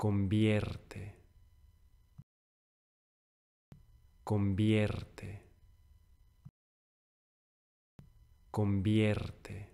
convierte, convierte, convierte.